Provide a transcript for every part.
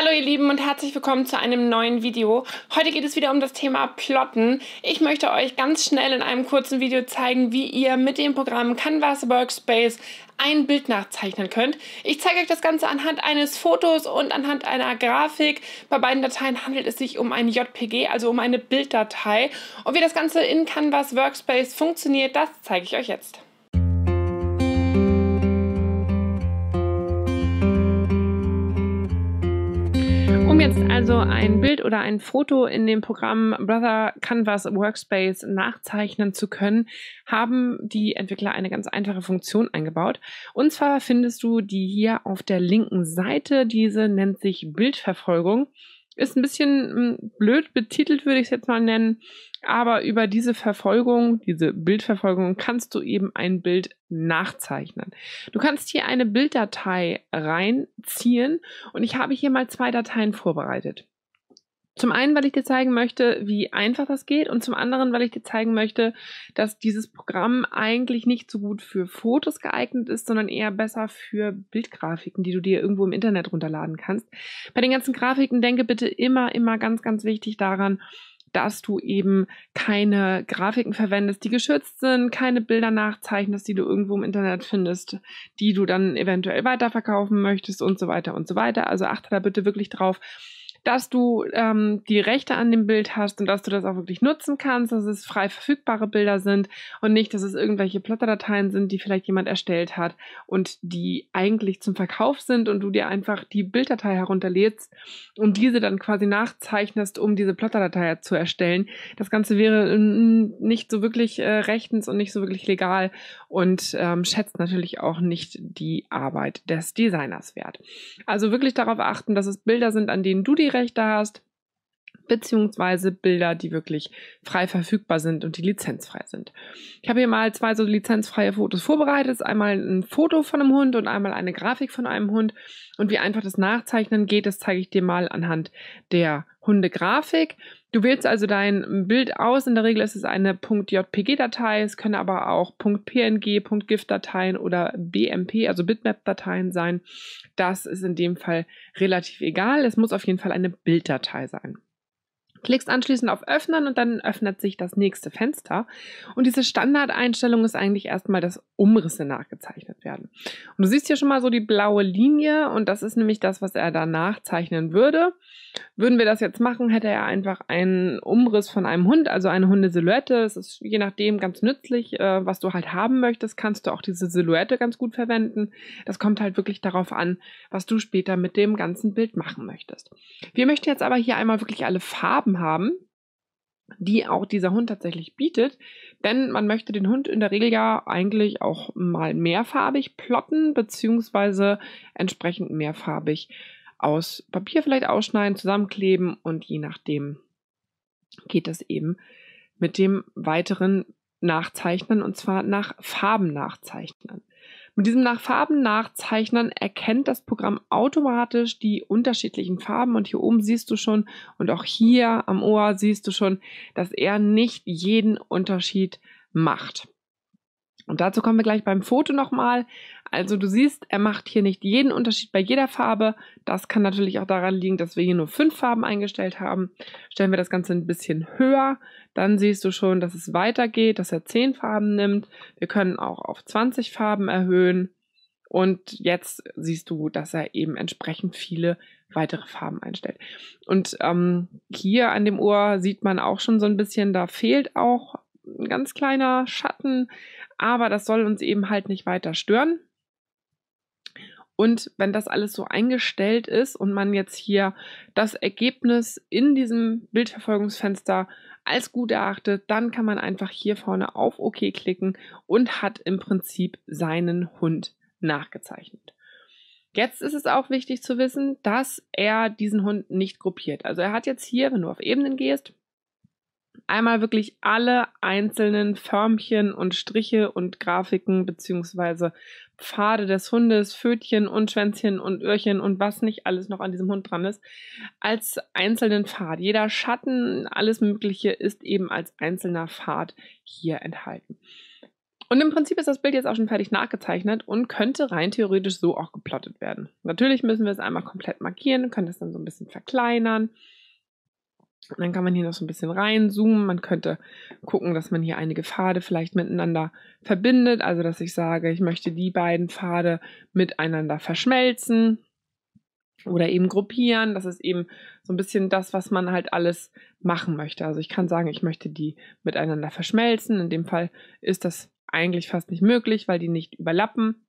Hallo ihr Lieben und herzlich willkommen zu einem neuen Video. Heute geht es wieder um das Thema Plotten. Ich möchte euch ganz schnell in einem kurzen Video zeigen, wie ihr mit dem Programm Canvas Workspace ein Bild nachzeichnen könnt. Ich zeige euch das Ganze anhand eines Fotos und anhand einer Grafik. Bei beiden Dateien handelt es sich um ein JPG, also um eine Bilddatei. Und wie das Ganze in Canvas Workspace funktioniert, das zeige ich euch jetzt. jetzt also ein Bild oder ein Foto in dem Programm Brother Canvas Workspace nachzeichnen zu können, haben die Entwickler eine ganz einfache Funktion eingebaut. Und zwar findest du die hier auf der linken Seite. Diese nennt sich Bildverfolgung ist ein bisschen hm, blöd betitelt, würde ich es jetzt mal nennen. Aber über diese Verfolgung, diese Bildverfolgung, kannst du eben ein Bild nachzeichnen. Du kannst hier eine Bilddatei reinziehen und ich habe hier mal zwei Dateien vorbereitet. Zum einen, weil ich dir zeigen möchte, wie einfach das geht und zum anderen, weil ich dir zeigen möchte, dass dieses Programm eigentlich nicht so gut für Fotos geeignet ist, sondern eher besser für Bildgrafiken, die du dir irgendwo im Internet runterladen kannst. Bei den ganzen Grafiken denke bitte immer, immer ganz, ganz wichtig daran, dass du eben keine Grafiken verwendest, die geschützt sind, keine Bilder nachzeichnest, die du irgendwo im Internet findest, die du dann eventuell weiterverkaufen möchtest und so weiter und so weiter. Also achte da bitte wirklich drauf, dass du ähm, die Rechte an dem Bild hast und dass du das auch wirklich nutzen kannst, dass es frei verfügbare Bilder sind und nicht, dass es irgendwelche Plotterdateien sind, die vielleicht jemand erstellt hat und die eigentlich zum Verkauf sind und du dir einfach die Bilddatei herunterlädst und diese dann quasi nachzeichnest, um diese Plotterdatei zu erstellen. Das Ganze wäre ähm, nicht so wirklich äh, rechtens und nicht so wirklich legal und ähm, schätzt natürlich auch nicht die Arbeit des Designers wert. Also wirklich darauf achten, dass es Bilder sind, an denen du die da hast, beziehungsweise Bilder, die wirklich frei verfügbar sind und die lizenzfrei sind. Ich habe hier mal zwei so lizenzfreie Fotos vorbereitet. einmal ein Foto von einem Hund und einmal eine Grafik von einem Hund. Und wie einfach das Nachzeichnen geht, das zeige ich dir mal anhand der Hundegrafik. Du wählst also dein Bild aus. In der Regel ist es eine .jpg-Datei. Es können aber auch .png, .gif-Dateien oder BMP, also Bitmap-Dateien sein. Das ist in dem Fall relativ egal. Es muss auf jeden Fall eine Bilddatei sein. Klickst anschließend auf Öffnen und dann öffnet sich das nächste Fenster. Und diese Standardeinstellung ist eigentlich erstmal, dass Umrisse nachgezeichnet werden. Und du siehst hier schon mal so die blaue Linie und das ist nämlich das, was er da nachzeichnen würde. Würden wir das jetzt machen, hätte er einfach einen Umriss von einem Hund, also eine Hundesilhouette. Das ist je nachdem ganz nützlich, äh, was du halt haben möchtest, kannst du auch diese Silhouette ganz gut verwenden. Das kommt halt wirklich darauf an, was du später mit dem ganzen Bild machen möchtest. Wir möchten jetzt aber hier einmal wirklich alle Farben Farben haben, die auch dieser Hund tatsächlich bietet. Denn man möchte den Hund in der Regel ja eigentlich auch mal mehrfarbig plotten, beziehungsweise entsprechend mehrfarbig aus Papier vielleicht ausschneiden, zusammenkleben und je nachdem geht das eben mit dem weiteren Nachzeichnen und zwar nach Farben nachzeichnen. Mit diesem nach Farben nachzeichnern erkennt das Programm automatisch die unterschiedlichen Farben und hier oben siehst du schon und auch hier am Ohr siehst du schon, dass er nicht jeden Unterschied macht. Und dazu kommen wir gleich beim Foto nochmal. Also du siehst, er macht hier nicht jeden Unterschied bei jeder Farbe. Das kann natürlich auch daran liegen, dass wir hier nur fünf Farben eingestellt haben. Stellen wir das Ganze ein bisschen höher, dann siehst du schon, dass es weitergeht, dass er zehn Farben nimmt. Wir können auch auf 20 Farben erhöhen. Und jetzt siehst du, dass er eben entsprechend viele weitere Farben einstellt. Und ähm, hier an dem Ohr sieht man auch schon so ein bisschen, da fehlt auch ein ganz kleiner Schatten aber das soll uns eben halt nicht weiter stören. Und wenn das alles so eingestellt ist und man jetzt hier das Ergebnis in diesem Bildverfolgungsfenster als gut erachtet, dann kann man einfach hier vorne auf OK klicken und hat im Prinzip seinen Hund nachgezeichnet. Jetzt ist es auch wichtig zu wissen, dass er diesen Hund nicht gruppiert. Also er hat jetzt hier, wenn du auf Ebenen gehst, einmal wirklich alle einzelnen Förmchen und Striche und Grafiken bzw. Pfade des Hundes, Fötchen und Schwänzchen und Öhrchen und was nicht alles noch an diesem Hund dran ist, als einzelnen Pfad. Jeder Schatten, alles Mögliche ist eben als einzelner Pfad hier enthalten. Und im Prinzip ist das Bild jetzt auch schon fertig nachgezeichnet und könnte rein theoretisch so auch geplottet werden. Natürlich müssen wir es einmal komplett markieren, können das dann so ein bisschen verkleinern und dann kann man hier noch so ein bisschen reinzoomen. Man könnte gucken, dass man hier einige Pfade vielleicht miteinander verbindet. Also, dass ich sage, ich möchte die beiden Pfade miteinander verschmelzen oder eben gruppieren. Das ist eben so ein bisschen das, was man halt alles machen möchte. Also ich kann sagen, ich möchte die miteinander verschmelzen. In dem Fall ist das eigentlich fast nicht möglich, weil die nicht überlappen.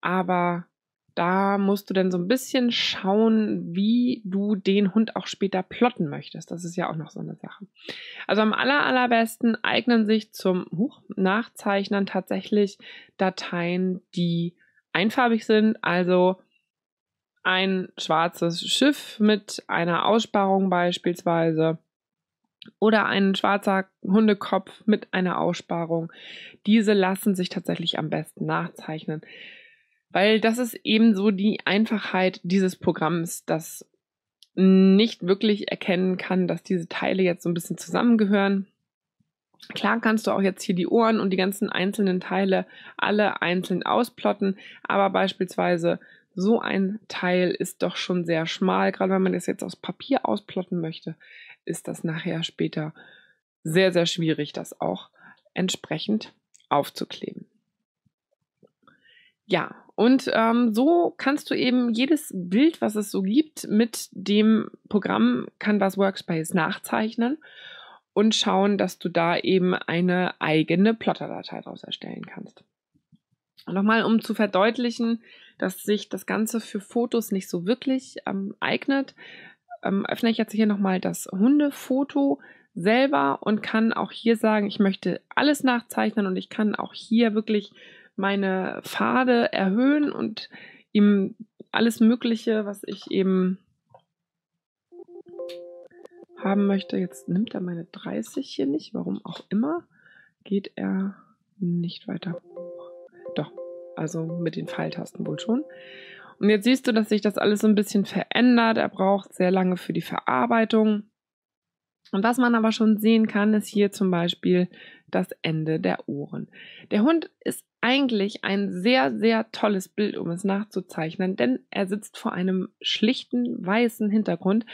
Aber da musst du dann so ein bisschen schauen, wie du den Hund auch später plotten möchtest. Das ist ja auch noch so eine Sache. Also am aller, allerbesten eignen sich zum Huch, Nachzeichnen tatsächlich Dateien, die einfarbig sind. Also ein schwarzes Schiff mit einer Aussparung beispielsweise oder ein schwarzer Hundekopf mit einer Aussparung. Diese lassen sich tatsächlich am besten nachzeichnen. Weil das ist eben so die Einfachheit dieses Programms, das nicht wirklich erkennen kann, dass diese Teile jetzt so ein bisschen zusammengehören. Klar kannst du auch jetzt hier die Ohren und die ganzen einzelnen Teile alle einzeln ausplotten, aber beispielsweise so ein Teil ist doch schon sehr schmal. Gerade wenn man das jetzt aus Papier ausplotten möchte, ist das nachher später sehr, sehr schwierig, das auch entsprechend aufzukleben. Ja, und ähm, so kannst du eben jedes Bild, was es so gibt, mit dem Programm Canvas Workspace nachzeichnen und schauen, dass du da eben eine eigene Plotterdatei daraus erstellen kannst. Nochmal, um zu verdeutlichen, dass sich das Ganze für Fotos nicht so wirklich ähm, eignet, ähm, öffne ich jetzt hier nochmal das Hundefoto selber und kann auch hier sagen, ich möchte alles nachzeichnen und ich kann auch hier wirklich meine Pfade erhöhen und ihm alles Mögliche, was ich eben haben möchte. Jetzt nimmt er meine 30 hier nicht, warum auch immer, geht er nicht weiter hoch. Doch, also mit den Pfeiltasten wohl schon. Und jetzt siehst du, dass sich das alles so ein bisschen verändert. Er braucht sehr lange für die Verarbeitung. Und was man aber schon sehen kann, ist hier zum Beispiel das Ende der Ohren. Der Hund ist eigentlich ein sehr, sehr tolles Bild, um es nachzuzeichnen, denn er sitzt vor einem schlichten weißen Hintergrund.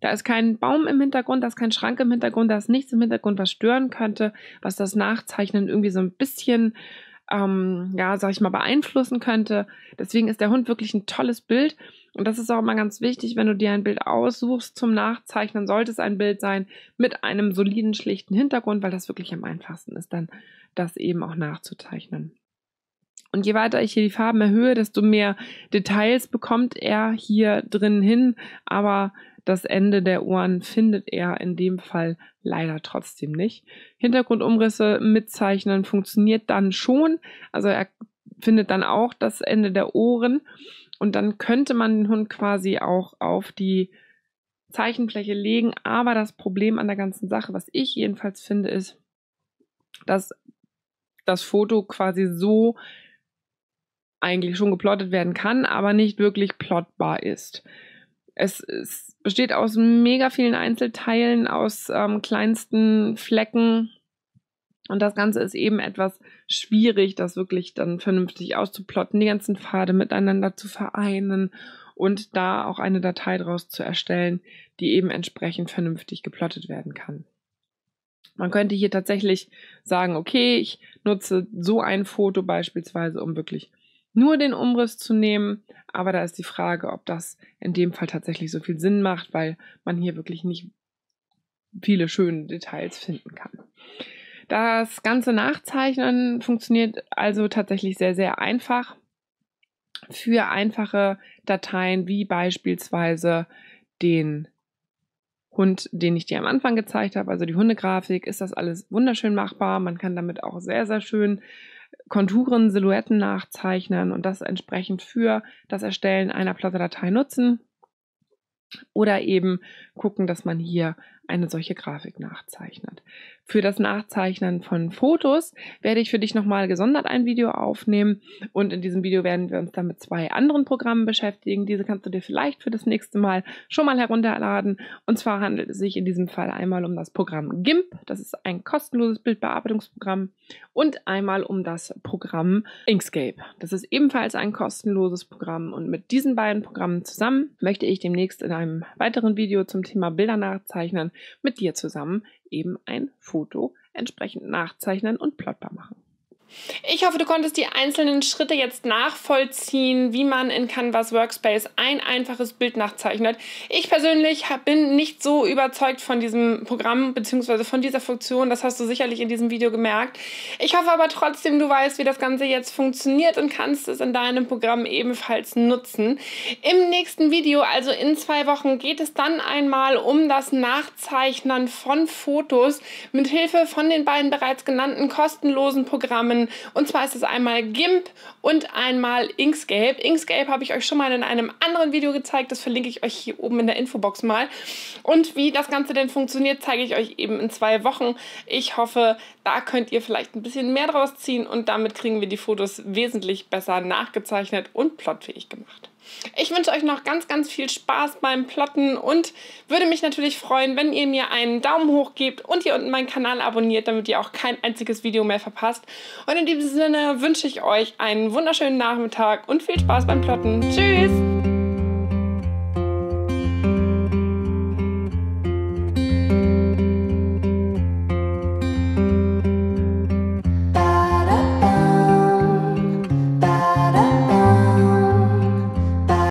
Da ist kein Baum im Hintergrund, da ist kein Schrank im Hintergrund, da ist nichts im Hintergrund, was stören könnte, was das Nachzeichnen irgendwie so ein bisschen, ähm, ja, sag ich mal, beeinflussen könnte. Deswegen ist der Hund wirklich ein tolles Bild. Und das ist auch immer ganz wichtig, wenn du dir ein Bild aussuchst zum Nachzeichnen, sollte es ein Bild sein mit einem soliden, schlichten Hintergrund, weil das wirklich am einfachsten ist, dann das eben auch nachzuzeichnen. Und je weiter ich hier die Farben erhöhe, desto mehr Details bekommt er hier drin hin. Aber das Ende der Ohren findet er in dem Fall leider trotzdem nicht. Hintergrundumrisse mitzeichnen funktioniert dann schon. Also er findet dann auch das Ende der Ohren. Und dann könnte man den Hund quasi auch auf die Zeichenfläche legen. Aber das Problem an der ganzen Sache, was ich jedenfalls finde, ist, dass das Foto quasi so eigentlich schon geplottet werden kann, aber nicht wirklich plottbar ist. Es, es besteht aus mega vielen Einzelteilen, aus ähm, kleinsten Flecken. Und das Ganze ist eben etwas schwierig, das wirklich dann vernünftig auszuplotten, die ganzen Pfade miteinander zu vereinen und da auch eine Datei draus zu erstellen, die eben entsprechend vernünftig geplottet werden kann. Man könnte hier tatsächlich sagen, okay, ich nutze so ein Foto beispielsweise, um wirklich nur den Umriss zu nehmen. Aber da ist die Frage, ob das in dem Fall tatsächlich so viel Sinn macht, weil man hier wirklich nicht viele schöne Details finden kann. Das ganze Nachzeichnen funktioniert also tatsächlich sehr, sehr einfach für einfache Dateien wie beispielsweise den Hund, den ich dir am Anfang gezeigt habe, also die Hundegrafik, ist das alles wunderschön machbar. Man kann damit auch sehr, sehr schön Konturen, Silhouetten nachzeichnen und das entsprechend für das Erstellen einer Platte-Datei nutzen. Oder eben gucken, dass man hier eine solche Grafik nachzeichnet. Für das Nachzeichnen von Fotos werde ich für dich nochmal gesondert ein Video aufnehmen und in diesem Video werden wir uns dann mit zwei anderen Programmen beschäftigen. Diese kannst du dir vielleicht für das nächste Mal schon mal herunterladen. Und zwar handelt es sich in diesem Fall einmal um das Programm GIMP, das ist ein kostenloses Bildbearbeitungsprogramm, und einmal um das Programm Inkscape. Das ist ebenfalls ein kostenloses Programm und mit diesen beiden Programmen zusammen möchte ich demnächst in einem weiteren Video zum Thema Bilder nachzeichnen mit dir zusammen eben ein Foto entsprechend nachzeichnen und plottbar machen. Ich hoffe, du konntest die einzelnen Schritte jetzt nachvollziehen, wie man in Canvas Workspace ein einfaches Bild nachzeichnet. Ich persönlich bin nicht so überzeugt von diesem Programm bzw. von dieser Funktion. Das hast du sicherlich in diesem Video gemerkt. Ich hoffe aber trotzdem, du weißt, wie das Ganze jetzt funktioniert und kannst es in deinem Programm ebenfalls nutzen. Im nächsten Video, also in zwei Wochen, geht es dann einmal um das Nachzeichnen von Fotos mit Hilfe von den beiden bereits genannten kostenlosen Programmen werden. Und zwar ist es einmal GIMP und einmal Inkscape. Inkscape habe ich euch schon mal in einem anderen Video gezeigt. Das verlinke ich euch hier oben in der Infobox mal. Und wie das Ganze denn funktioniert, zeige ich euch eben in zwei Wochen. Ich hoffe, da könnt ihr vielleicht ein bisschen mehr draus ziehen und damit kriegen wir die Fotos wesentlich besser nachgezeichnet und plotfähig gemacht. Ich wünsche euch noch ganz, ganz viel Spaß beim Plotten und würde mich natürlich freuen, wenn ihr mir einen Daumen hoch gebt und hier unten meinen Kanal abonniert, damit ihr auch kein einziges Video mehr verpasst. Und in diesem Sinne wünsche ich euch einen wunderschönen Nachmittag und viel Spaß beim Plotten. Tschüss!